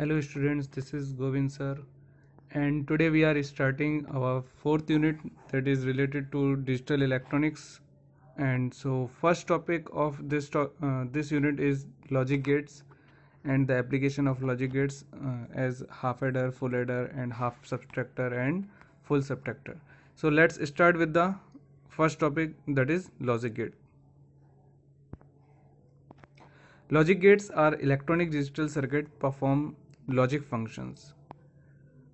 hello students this is Govind sir and today we are starting our fourth unit that is related to digital electronics and so first topic of this to uh, this unit is logic gates and the application of logic gates uh, as half adder full adder and half subtractor and full subtractor so let's start with the first topic that is logic gate logic gates are electronic digital circuit perform logic functions.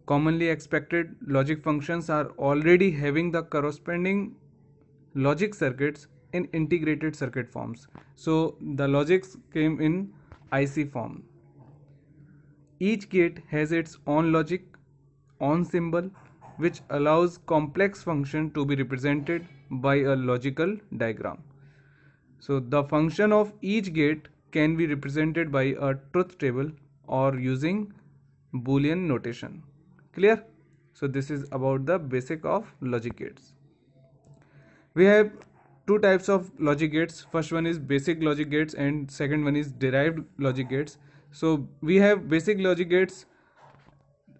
Commonly expected logic functions are already having the corresponding logic circuits in integrated circuit forms. So the logics came in IC form. Each gate has its own logic, on symbol, which allows complex function to be represented by a logical diagram. So the function of each gate can be represented by a truth table or using boolean notation clear so this is about the basic of logic gates we have two types of logic gates first one is basic logic gates and second one is derived logic gates so we have basic logic gates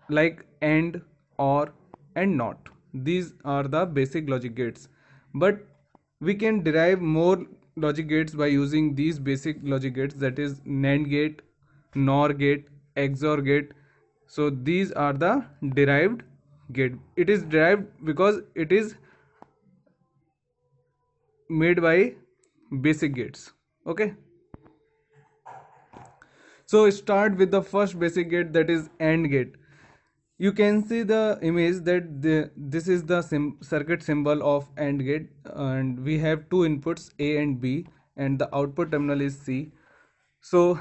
like and or and not these are the basic logic gates but we can derive more logic gates by using these basic logic gates that is NAND gate NOR gate, XOR gate. So these are the derived gate. It is derived because it is made by basic gates. Okay. So start with the first basic gate that is AND gate. You can see the image that the, this is the sim, circuit symbol of AND gate and we have two inputs A and B and the output terminal is C. So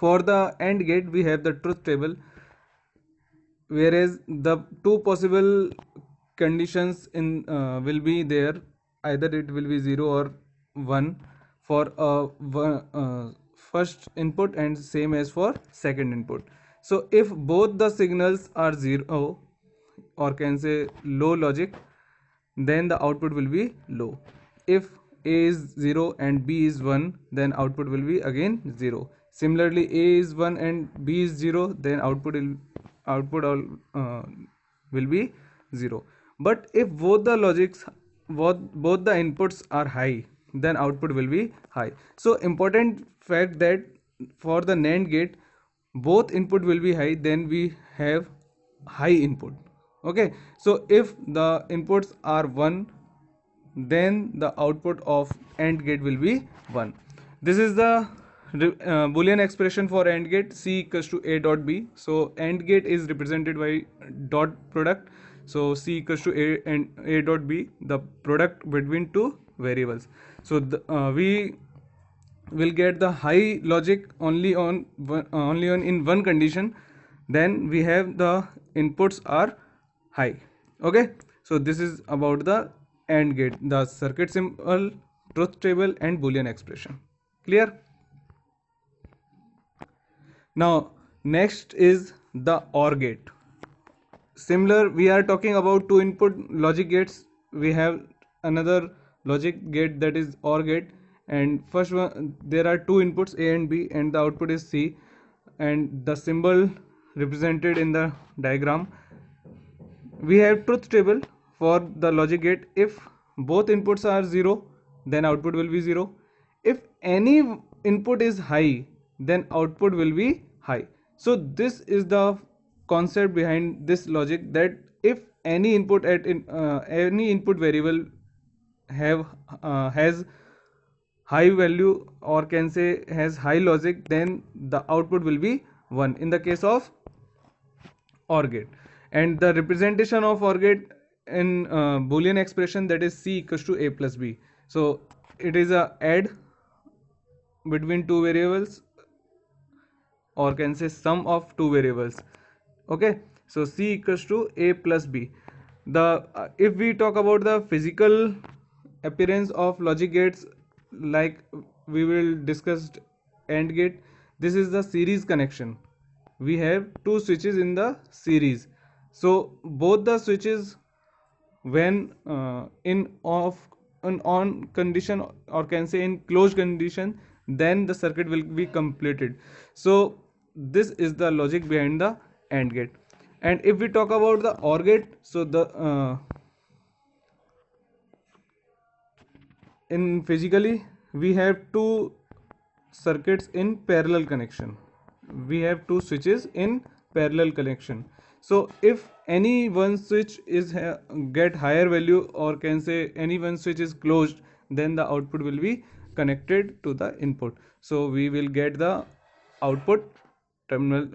for the AND gate we have the truth table whereas the two possible conditions in uh, will be there either it will be 0 or 1 for a uh, first input and same as for second input so if both the signals are 0 or can say low logic then the output will be low if a is 0 and b is 1 then output will be again 0 similarly a is 1 and b is 0 then output will output all, uh, will be 0 but if both the logics both, both the inputs are high then output will be high so important fact that for the nand gate both input will be high then we have high input okay so if the inputs are 1 then the output of AND gate will be 1 this is the uh, boolean expression for AND gate C equals to A dot B. So AND gate is represented by dot product. So C equals to A and A dot B, the product between two variables. So the, uh, we will get the high logic only on uh, only on in one condition. Then we have the inputs are high. Okay. So this is about the AND gate, the circuit symbol, truth table, and Boolean expression. Clear? now next is the OR gate similar we are talking about two input logic gates we have another logic gate that is OR gate and first one there are two inputs A and B and the output is C and the symbol represented in the diagram we have truth table for the logic gate if both inputs are 0 then output will be 0 if any input is high then output will be high so this is the concept behind this logic that if any input at in, uh, any input variable have uh, has high value or can say has high logic then the output will be 1 in the case of OR gate and the representation of OR gate in uh, boolean expression that is c equals to a plus b so it is a add between two variables or can say sum of two variables okay so c equals to a plus b the uh, if we talk about the physical appearance of logic gates like we will discuss AND gate this is the series connection we have two switches in the series so both the switches when uh, in off an on condition or can say in closed condition then the circuit will be completed so this is the logic behind the AND gate and if we talk about the OR gate so the uh, in physically we have two circuits in parallel connection we have two switches in parallel connection so if any one switch is uh, get higher value or can say any one switch is closed then the output will be connected to the input so we will get the output terminal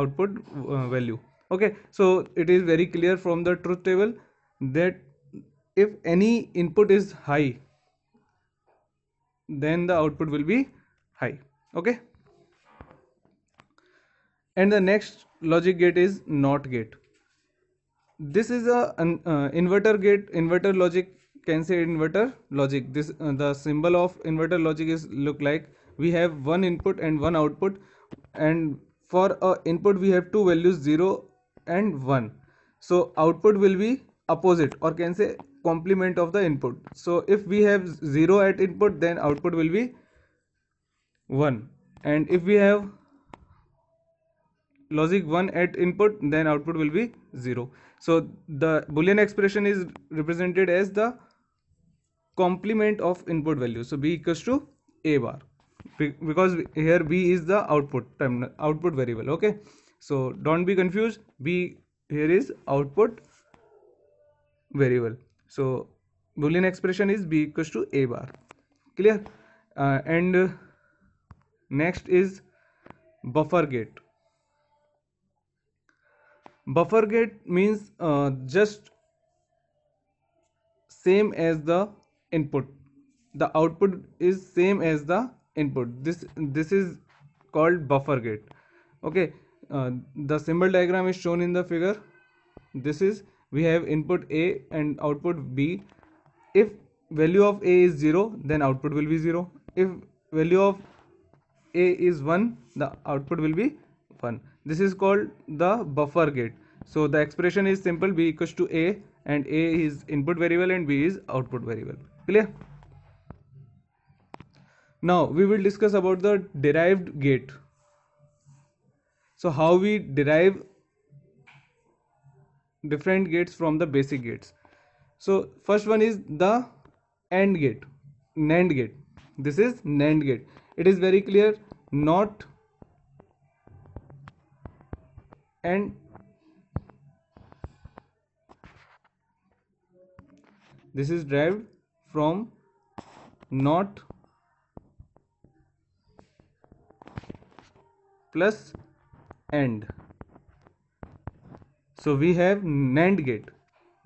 output uh, value okay so it is very clear from the truth table that if any input is high then the output will be high okay and the next logic gate is not gate this is a an uh, inverter gate inverter logic can say inverter logic this uh, the symbol of inverter logic is look like we have one input and one output and for a input we have two values 0 and 1 so output will be opposite or can say complement of the input so if we have 0 at input then output will be 1 and if we have logic 1 at input then output will be 0 so the boolean expression is represented as the complement of input value so b equals to a bar because here b is the output output variable okay so don't be confused b here is output variable so boolean expression is b equals to a bar clear uh, and uh, next is buffer gate buffer gate means uh, just same as the input the output is same as the input this this is called buffer gate okay uh, the symbol diagram is shown in the figure this is we have input a and output b if value of a is 0 then output will be 0 if value of a is 1 the output will be 1 this is called the buffer gate so the expression is simple b equals to a and a is input variable and b is output variable clear now we will discuss about the derived gate. So how we derive different gates from the basic gates. So first one is the AND gate, NAND gate. This is NAND gate. It is very clear not and this is derived from not plus AND. So we have NAND gate,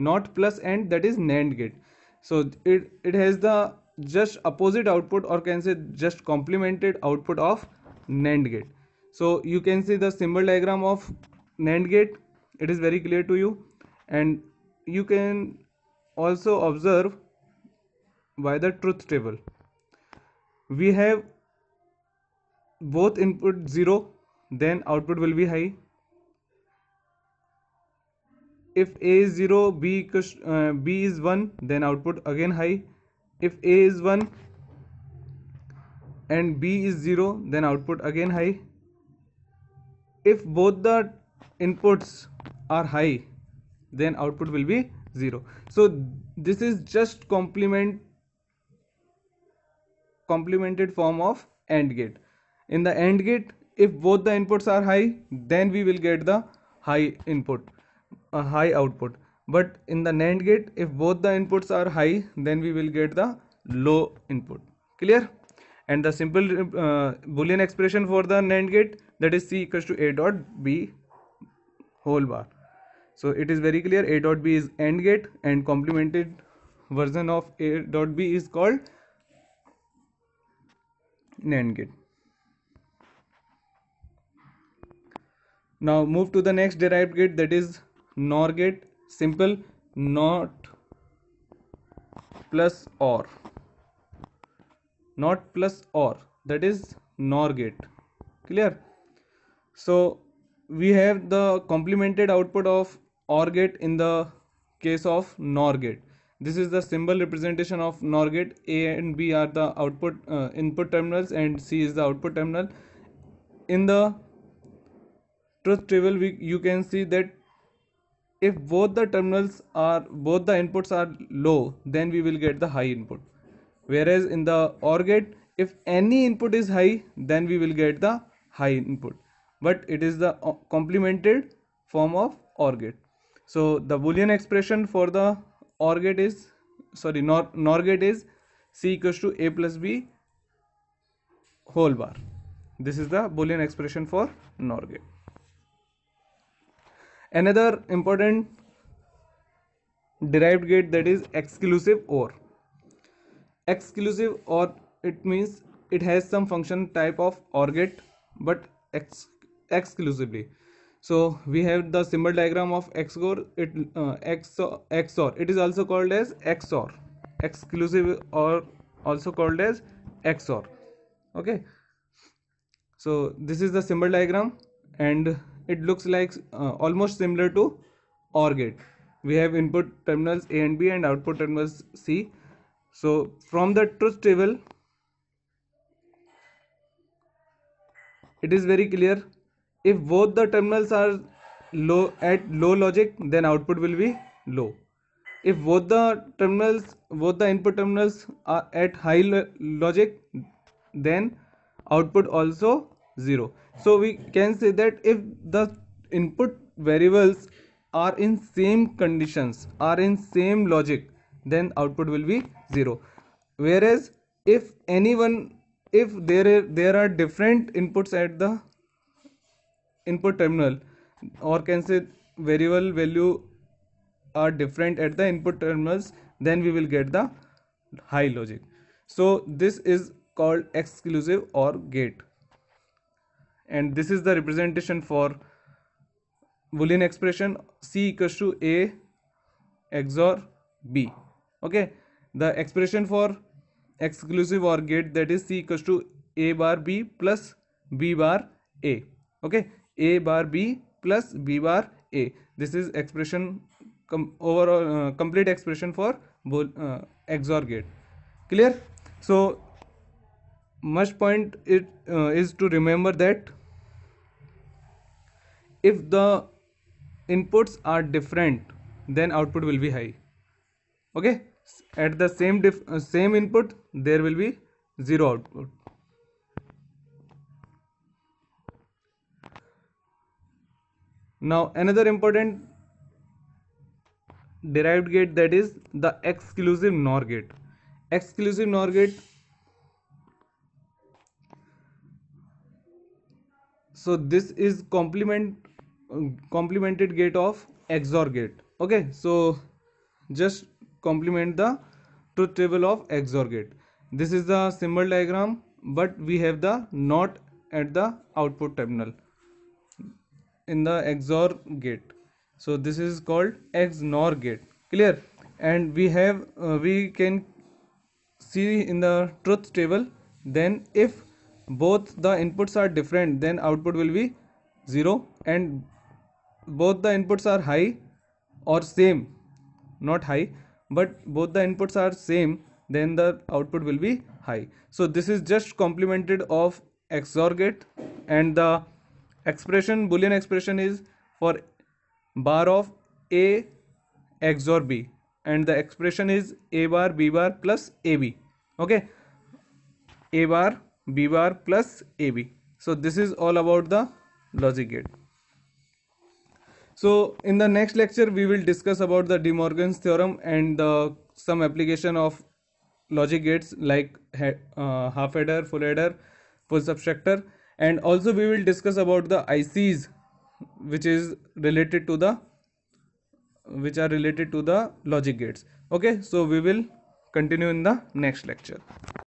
not plus AND that is NAND gate. So it, it has the just opposite output or can say just complemented output of NAND gate. So you can see the symbol diagram of NAND gate. It is very clear to you and you can also observe by the truth table. We have both input 0 then output will be high if a is 0 b, uh, b is 1 then output again high if a is 1 and b is 0 then output again high if both the inputs are high then output will be 0 so this is just complement complemented form of AND gate in the AND gate if both the inputs are high then we will get the high input uh, high output but in the NAND gate if both the inputs are high then we will get the low input clear and the simple uh, boolean expression for the NAND gate that is C equals to A dot B whole bar so it is very clear A dot B is AND gate and complemented version of A dot B is called NAND gate now move to the next derived gate that is nor gate simple not plus or not plus or that is nor gate clear so we have the complemented output of or gate in the case of nor gate this is the symbol representation of nor gate a and b are the output uh, input terminals and c is the output terminal in the truth table we you can see that if both the terminals are both the inputs are low then we will get the high input whereas in the OR gate if any input is high then we will get the high input but it is the uh, complemented form of OR gate so the boolean expression for the OR gate is sorry NOR, NOR gate is C equals to A plus B whole bar this is the boolean expression for NOR gate another important derived gate that is exclusive or exclusive or it means it has some function type of or gate but ex exclusively so we have the symbol diagram of xor it uh, xor it is also called as xor exclusive or also called as xor okay so this is the symbol diagram and it looks like uh, almost similar to OR gate we have input terminals A and B and output terminals C so from the truth table it is very clear if both the terminals are low at low logic then output will be low if both the terminals both the input terminals are at high lo logic then output also 0 so we can say that if the input variables are in same conditions are in same logic then output will be 0 whereas if anyone if there there are different inputs at the input terminal or can say variable value are different at the input terminals then we will get the high logic so this is called exclusive or gate and this is the representation for boolean expression c equals to a xor b okay the expression for exclusive or gate that is c equals to a bar b plus b bar a okay a bar b plus b bar a this is expression com overall uh, complete expression for uh, xor gate clear so much point it uh, is to remember that if the inputs are different then output will be high okay at the same diff, uh, same input there will be zero output now another important derived gate that is the exclusive nor gate exclusive nor gate so this is complement complemented gate of XOR gate okay so just complement the truth table of XOR gate this is the symbol diagram but we have the NOT at the output terminal in the XOR gate so this is called XNOR gate clear and we have uh, we can see in the truth table then if both the inputs are different then output will be 0 and both the inputs are high or same not high but both the inputs are same then the output will be high so this is just complemented of XOR gate and the expression boolean expression is for bar of a XOR b and the expression is a bar b bar plus ab okay a bar b bar plus ab so this is all about the logic gate so in the next lecture we will discuss about the de morgan's theorem and the, some application of logic gates like uh, half adder full adder full subtractor and also we will discuss about the ics which is related to the which are related to the logic gates okay so we will continue in the next lecture